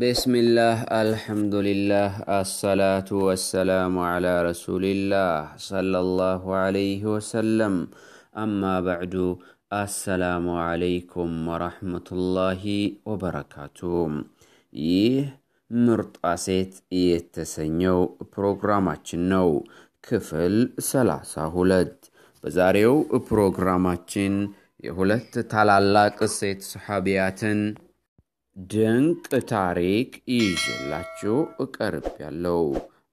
ቢስሚላህ አልሐምዱሊላህ አሰላቱ ወሰላሙ ዓላ ረሱሊላህ ሰለላሁ ዓለይህ ወሰለም። አማ በዕዱ አሰላሙ ዓለይኩም ወረሕመቱላሂ ወበረካቱ። ይህ ምርጧ ሴት የተሰኘው ፕሮግራማችን ነው፣ ክፍል ሰላሳ ሁለት በዛሬው ፕሮግራማችን የሁለት ታላላቅ ሴት ሰሓቢያትን ድንቅ ታሪክ ይዤላችሁ እቀርባለሁ።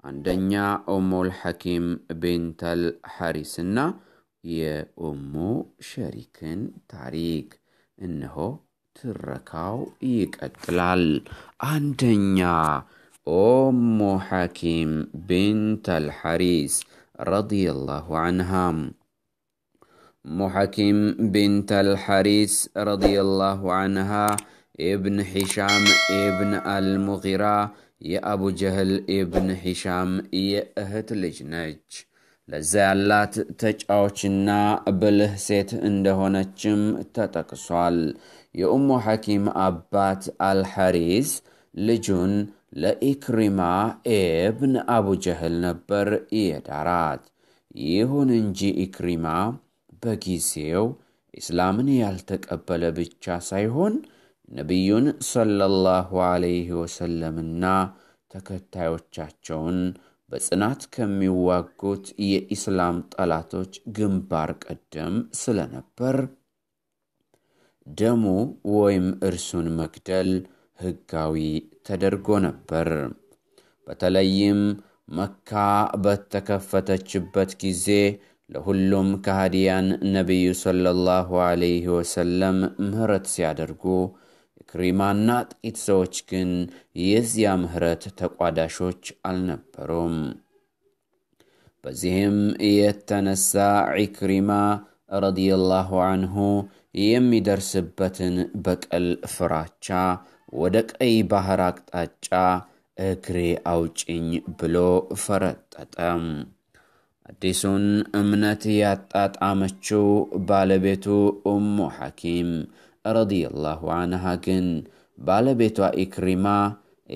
አንደኛ ኡሙል ሐኪም ቢንተል ሐሪስና የኡሙ ሸሪክን ታሪክ እነሆ ትረካው ይቀጥላል። አንደኛ ኡሙ ሐኪም ቢንተል ሐሪስ ረዲየላሁ አንሃም ኡሙ ሐኪም ቢንተል ሐሪስ ረዲየላሁ አንሃ ኢብን ሒሻም ኢብን አልሙጊራ የአቡ ጀህል ኢብን ሒሻም የእህት ልጅ ነች። ለዛ ያላት ተጫዋችና ብልህ ሴት እንደሆነችም ተጠቅሷል። የኡሙ ሐኪም አባት አልሐሪስ ልጁን ለኢክሪማ ኤብን አቡ ጀህል ነበር የዳራት። ይሁን እንጂ ኢክሪማ በጊዜው ኢስላምን ያልተቀበለ ብቻ ሳይሆን ነቢዩን ሰለላሁ አለይህ ወሰለምና ተከታዮቻቸውን በጽናት ከሚዋጉት የኢስላም ጠላቶች ግንባር ቀደም ስለነበር ደሙ ወይም እርሱን መግደል ሕጋዊ ተደርጎ ነበር። በተለይም መካ በተከፈተችበት ጊዜ ለሁሉም ካህዲያን ነቢዩ ሰለላሁ አለይህ ወሰለም ምህረት ሲያደርጉ ክሪማና ጥቂት ሰዎች ግን የዚያ ምህረት ተቋዳሾች አልነበሩም። በዚህም የተነሳ ዒክሪማ ረዲየላሁ አንሁ የሚደርስበትን በቀል ፍራቻ ወደ ቀይ ባህር አቅጣጫ እግሬ አውጭኝ ብሎ ፈረጠጠም። አዲሱን እምነት ያጣጣመችው ባለቤቱ ኡሙ ሐኪም ረዲየላሁ አንሃ ግን ባለቤቷ ኢክሪማ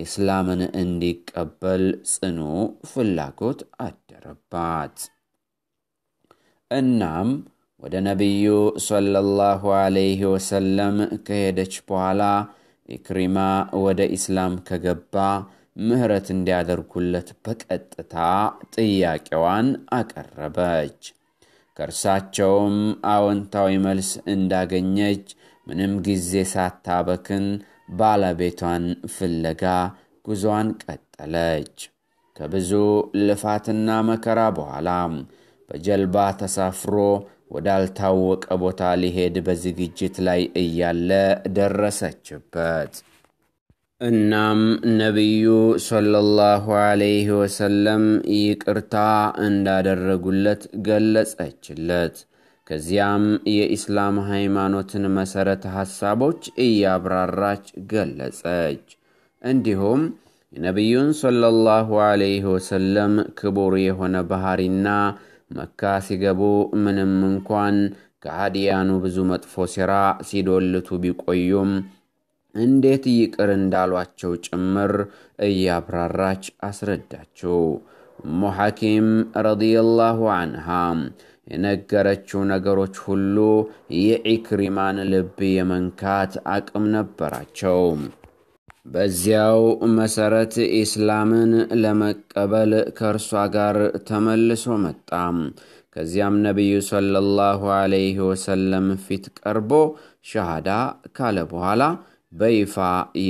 ኢስላምን እንዲቀበል ጽኑ ፍላጎት አደረባት። እናም ወደ ነቢዩ ላሁ አለይህ ወሰለም ከሄደች በኋላ ኢክሪማ ወደ ኢስላም ከገባ ምህረት እንዲያደርጉለት በቀጥታ ጥያቄዋን አቀረበች። ከእርሳቸውም አዎንታዊ መልስ እንዳገኘች ምንም ጊዜ ሳታበክን ባለቤቷን ፍለጋ ጉዞዋን ቀጠለች። ከብዙ ልፋትና መከራ በኋላ በጀልባ ተሳፍሮ ወዳልታወቀ ቦታ ሊሄድ በዝግጅት ላይ እያለ ደረሰችበት። እናም ነቢዩ ሰለላሁ ዐለይሂ ወሰለም ይቅርታ እንዳደረጉለት ገለጸችለት። ከዚያም የኢስላም ሃይማኖትን መሠረተ ሐሳቦች እያብራራች ገለጸች። እንዲሁም የነቢዩን ሰለላሁ ዐለይሂ ወሰለም ክቡር የሆነ ባህሪና መካ ሲገቡ ምንም እንኳን ከሃዲያኑ ብዙ መጥፎ ሥራ ሲዶልቱ ቢቆዩም እንዴት ይቅር እንዳሏቸው ጭምር እያብራራች አስረዳችው። እሙ ሐኪም ረዲየላሁ አንሃ የነገረችው ነገሮች ሁሉ የኢክሪማን ልብ የመንካት አቅም ነበራቸው። በዚያው መሰረት ኢስላምን ለመቀበል ከእርሷ ጋር ተመልሶ መጣ። ከዚያም ነቢዩ ሰለላሁ ዐለይሂ ወሰለም ፊት ቀርቦ ሸሃዳ ካለ በኋላ በይፋ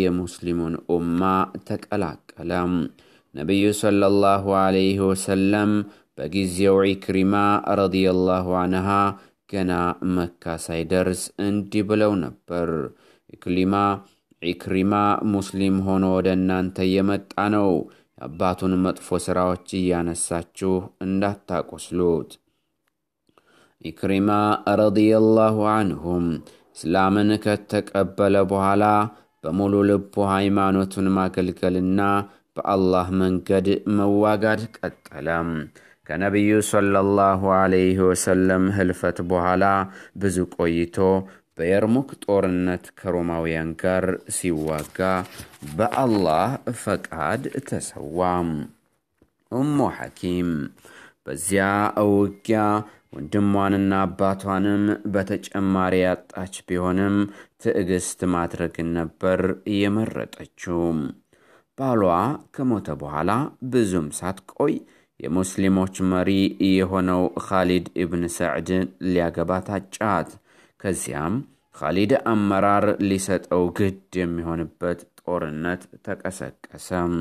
የሙስሊሙን ኡማ ተቀላቀለ። ነቢዩ ሰለላሁ ለህ ወሰለም በጊዜው ኢክሪማ ረዲየላሁ አንሃ ገና መካ ሳይደርስ እንዲህ ብለው ነበር። ኢክሪማ ኢክሪማ ሙስሊም ሆኖ ወደ እናንተ እየመጣ ነው። የአባቱን መጥፎ ሥራዎች እያነሳችሁ እንዳታቆስሉት። ኢክሪማ ረዲየላሁ አንሁም እስላምን ከተቀበለ በኋላ በሙሉ ልቡ ሃይማኖቱን ማገልገልና በአላህ መንገድ መዋጋድ ቀጠለም። ከነቢዩ ሰለላሁ ዐለይሂ ወሰለም ህልፈት በኋላ ብዙ ቆይቶ በየርሙክ ጦርነት ከሮማውያን ጋር ሲዋጋ በአላህ ፈቃድ ተሰዋም። እሙ ሐኪም በዚያ ውጊያ ወንድሟንና አባቷንም በተጨማሪ ያጣች ቢሆንም ትዕግስት ማድረግን ነበር የመረጠችው። ባሏ ከሞተ በኋላ ብዙም ሳትቆይ የሙስሊሞች መሪ የሆነው ካሊድ ኢብን ሰዕድ ሊያገባ ታጫት። ከዚያም ካሊድ አመራር ሊሰጠው ግድ የሚሆንበት ጦርነት ተቀሰቀሰም።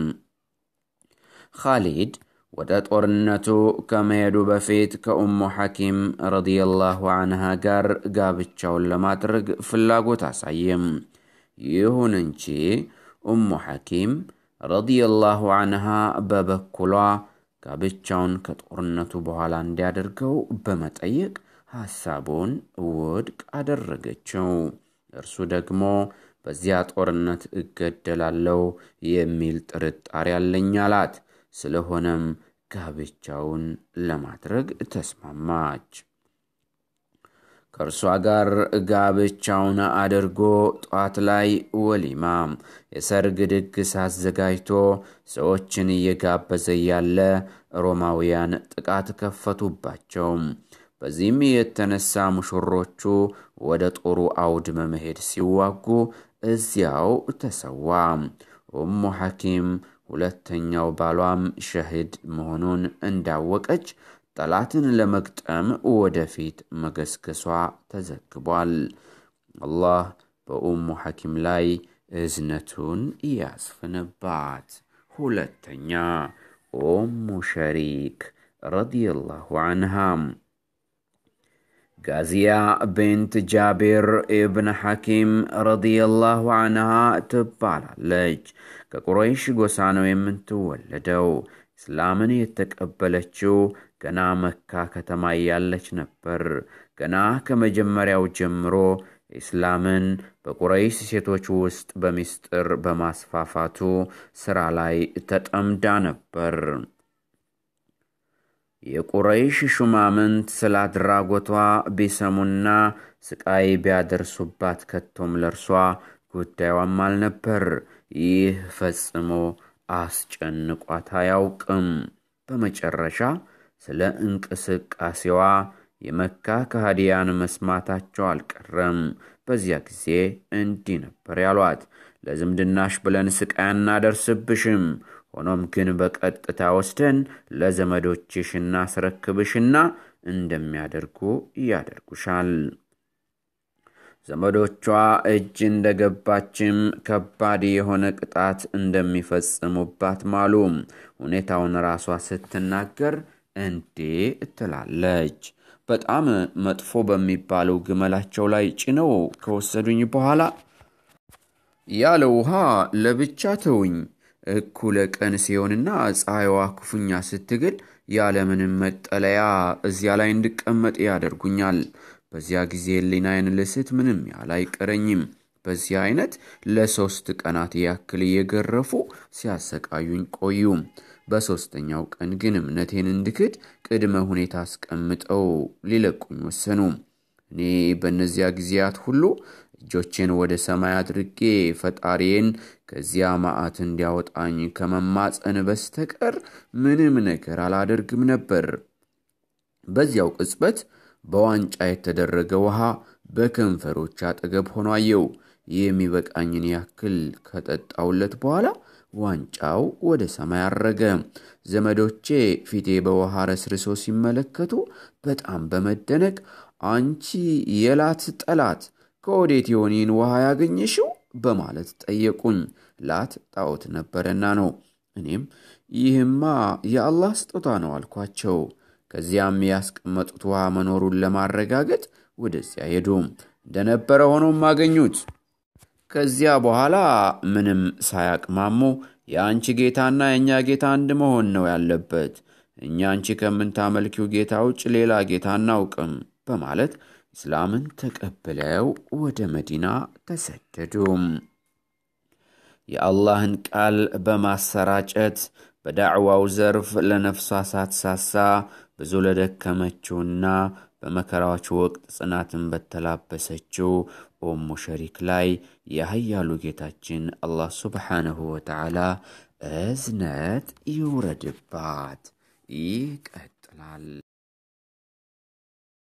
ካሊድ ወደ ጦርነቱ ከመሄዱ በፊት ከኡሙ ሐኪም ረዲየላሁ አንሃ ጋር ጋብቻውን ለማድረግ ፍላጎት አሳየም። ይሁን እንጂ ኡሙ ሐኪም ረዲየላሁ አንሃ በበኩሏ ጋብቻውን ከጦርነቱ በኋላ እንዲያደርገው በመጠየቅ ሐሳቡን ውድቅ አደረገችው። እርሱ ደግሞ በዚያ ጦርነት እገደላለሁ የሚል ጥርጣሬ አለኝ አላት። ስለሆነም ጋብቻውን ለማድረግ ተስማማች። ከእርሷ ጋር ጋብቻውን አድርጎ ጧት ላይ ወሊማ የሰርግ ድግስ አዘጋጅቶ ሰዎችን እየጋበዘ ያለ ሮማውያን ጥቃት ከፈቱባቸው። በዚህም የተነሳ ሙሽሮቹ ወደ ጦሩ አውድ መመሄድ ሲዋጉ እዚያው ተሰዋ። ኡሙ ሐኪም ሁለተኛው ባሏም ሸሂድ መሆኑን እንዳወቀች ጠላትን ለመግጠም ወደፊት መገስገሷ ተዘግቧል። አላህ በኡሙ ሐኪም ላይ እዝነቱን እያስፍንባት። ሁለተኛ ኡሙ ሸሪክ ረዲየላሁ አንሃ ጋዚያ ቤንት ጃቢር ኢብን ሐኪም ረዲየላሁ አንሃ ትባላለች። ከቁረይሽ ጎሳ ነው የምትወለደው። እስላምን የተቀበለችው ገና መካ ከተማ እያለች ነበር። ገና ከመጀመሪያው ጀምሮ ኢስላምን በቁረይስ ሴቶች ውስጥ በሚስጥር በማስፋፋቱ ሥራ ላይ ተጠምዳ ነበር። የቁረይሽ ሹማምንት ስለ አድራጎቷ ቢሰሙና ስቃይ ቢያደርሱባት ከቶም ለርሷ ጉዳዩም አልነበር። ይህ ፈጽሞ አስጨንቋት አያውቅም። በመጨረሻ ስለ እንቅስቃሴዋ የመካ ከሃዲያን መስማታቸው አልቀረም። በዚያ ጊዜ እንዲህ ነበር ያሏት፣ ለዝምድናሽ ብለን ስቃይ አናደርስብሽም። ሆኖም ግን በቀጥታ ወስደን ለዘመዶችሽ እናስረክብሽና እንደሚያደርጉ ያደርጉሻል። ዘመዶቿ እጅ እንደገባችም ከባድ የሆነ ቅጣት እንደሚፈጽሙባት ማሉ። ሁኔታውን ራሷ ስትናገር እንዴ እትላለች። በጣም መጥፎ በሚባለው ግመላቸው ላይ ጭነው ከወሰዱኝ በኋላ ያለ ውሃ ለብቻ ተውኝ። እኩለ ቀን ሲሆንና ፀሐይዋ ክፉኛ ስትግል ያለምንም መጠለያ እዚያ ላይ እንድቀመጥ ያደርጉኛል። በዚያ ጊዜ ሕሊናዬን ልስት ምንም ያህል አይቀረኝም። በዚህ አይነት ለሶስት ቀናት ያክል እየገረፉ ሲያሰቃዩኝ ቆዩ። በሦስተኛው ቀን ግን እምነቴን እንድክድ ቅድመ ሁኔታ አስቀምጠው ሊለቁኝ ወሰኑ። እኔ በእነዚያ ጊዜያት ሁሉ እጆቼን ወደ ሰማይ አድርጌ ፈጣሪዬን ከዚያ መዓት እንዲያወጣኝ ከመማፀን በስተቀር ምንም ነገር አላደርግም ነበር። በዚያው ቅጽበት በዋንጫ የተደረገ ውሃ በከንፈሮች አጠገብ ሆኖ አየው። የሚበቃኝን ያክል ከጠጣውለት በኋላ ዋንጫው ወደ ሰማይ አረገ። ዘመዶቼ ፊቴ በውሃ ረስርሶ ሲመለከቱ በጣም በመደነቅ አንቺ የላት ጠላት ከወዴት የሆኔን ውሃ ያገኘሽው በማለት ጠየቁኝ። ላት ጣዖት ነበረና ነው። እኔም ይህማ የአላህ ስጦታ ነው አልኳቸው። ከዚያም ያስቀመጡት ውሃ መኖሩን ለማረጋገጥ ወደዚያ ሄዱ። እንደነበረ ሆኖም አገኙት። ከዚያ በኋላ ምንም ሳያቅማሙ የአንቺ ጌታና የእኛ ጌታ አንድ መሆን ነው ያለበት፣ እኛ አንቺ ከምንታመልኪው ጌታ ውጭ ሌላ ጌታ እናውቅም በማለት እስላምን ተቀብለው ወደ መዲና ተሰደዱ። የአላህን ቃል በማሰራጨት በዳዕዋው ዘርፍ ለነፍሷ ሳትሳሳ ብዙ ለደከመችውና በመከራዎች ወቅት ጽናትን በተላበሰችው ኡሙ ሸሪክ ላይ የሀያሉ ጌታችን አላህ ሱብሓነሁ ወተዓላ እዝነት ይውረድባት። ይቀጥላል።